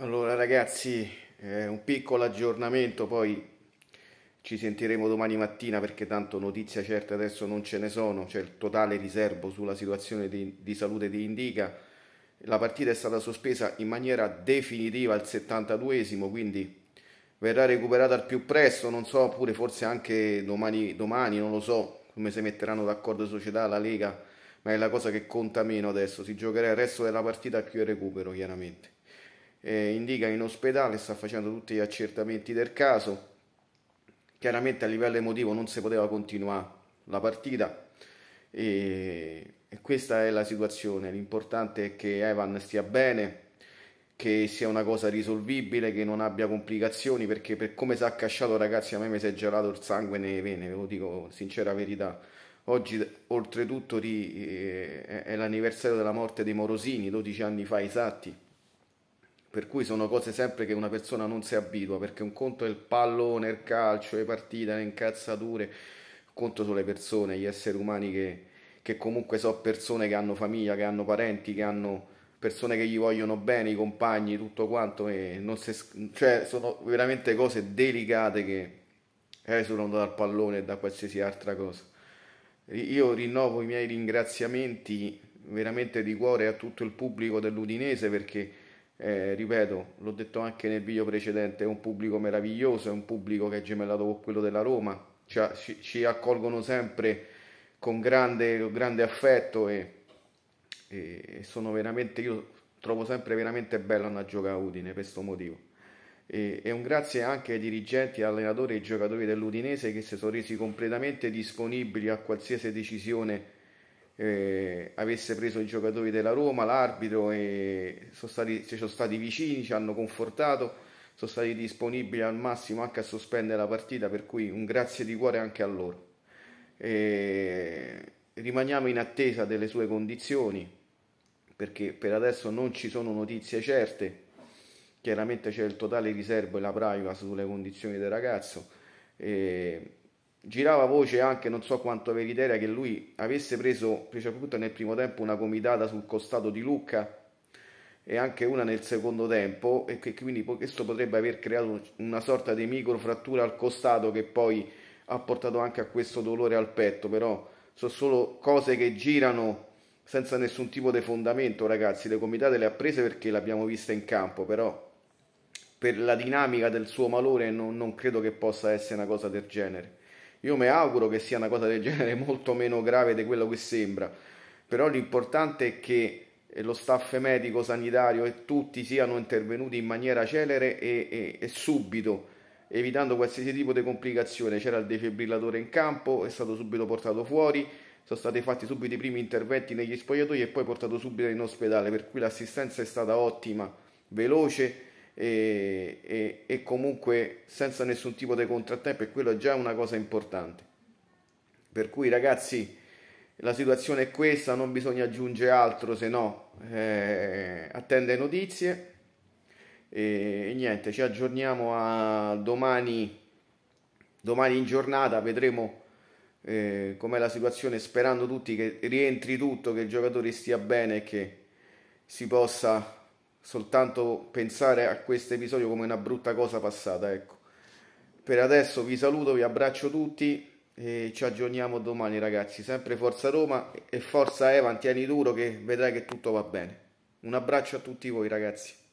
Allora ragazzi, eh, un piccolo aggiornamento, poi ci sentiremo domani mattina perché tanto notizie certe adesso non ce ne sono, c'è il totale riservo sulla situazione di, di salute di Indica. La partita è stata sospesa in maniera definitiva al 72esimo, quindi verrà recuperata al più presto, non so, oppure forse anche domani, domani non lo so, come si metteranno d'accordo società, la Lega, ma è la cosa che conta meno adesso, si giocherà il resto della partita più il recupero chiaramente eh, indica in ospedale, sta facendo tutti gli accertamenti del caso. Chiaramente a livello emotivo non si poteva continuare la partita e, e questa è la situazione. L'importante è che Evan stia bene, che sia una cosa risolvibile, che non abbia complicazioni, perché per come si è accasciato ragazzi a me mi si è gelato il sangue nelle vene, ve lo dico sincera verità. Oggi oltretutto eh, è l'anniversario della morte dei Morosini, 12 anni fa esatti per cui sono cose sempre che una persona non si abitua, perché un conto è il pallone, il calcio, le partite, le incazzature, un conto sono le persone, gli esseri umani che, che comunque sono persone che hanno famiglia, che hanno parenti, che hanno persone che gli vogliono bene, i compagni, tutto quanto, e non si, cioè sono veramente cose delicate che esulano eh, dal pallone e da qualsiasi altra cosa. Io rinnovo i miei ringraziamenti veramente di cuore a tutto il pubblico dell'Udinese perché eh, ripeto, l'ho detto anche nel video precedente, è un pubblico meraviglioso, è un pubblico che è gemellato con quello della Roma, cioè, ci, ci, accolgono sempre con grande, con grande affetto e, e, sono veramente, io trovo sempre veramente bello andare a giocare a Udine per questo motivo. E, e un grazie anche ai dirigenti, allenatori e giocatori dell'Udinese che si sono resi completamente disponibili a qualsiasi decisione eh, avesse preso i giocatori della Roma, l'arbitro, e sono stati, ci sono stati vicini, ci hanno confortato, sono stati disponibili al massimo anche a sospendere la partita, per cui un grazie di cuore anche a loro. E rimaniamo in attesa delle sue condizioni, perché per adesso non ci sono notizie certe, chiaramente c'è il totale riservo e la privacy sulle condizioni del ragazzo. E girava voce anche non so quanto veritiera che lui avesse preso preceduto nel primo tempo una gomitata sul costato di Lucca e anche una nel secondo tempo e che quindi questo potrebbe aver creato una sorta di micro frattura al costato che poi ha portato anche a questo dolore al petto però sono solo cose che girano senza nessun tipo di fondamento ragazzi le gomitate le ha prese perché le abbiamo viste in campo però per la dinamica del suo malore non, non credo che possa essere una cosa del genere io mi auguro che sia una cosa del genere molto meno grave di quello che sembra, però l'importante è che eh, lo staff medico, sanitario e tutti siano intervenuti in maniera celere e, e, e subito, evitando qualsiasi tipo di complicazione. C'era il defibrillatore in campo, è stato subito portato fuori, sono stati fatti subito i primi interventi negli spogliatoi e poi portato subito in ospedale, per cui l'assistenza è stata ottima, veloce e, e, e comunque senza nessun tipo di contrattempo e quello è già una cosa importante. Per cui ragazzi la situazione è questa, non bisogna aggiungere altro se no eh, attende notizie e, e, niente, ci aggiorniamo a domani, domani in giornata, vedremo eh, com'è la situazione sperando tutti che rientri tutto, che il giocatore stia bene e che si possa soltanto pensare a questo episodio come una brutta cosa passata, ecco. Per adesso vi saluto, vi abbraccio tutti e ci aggiorniamo domani ragazzi. Sempre Forza Roma e Forza Evan, tieni duro che vedrai che tutto va bene. Un abbraccio a tutti voi ragazzi.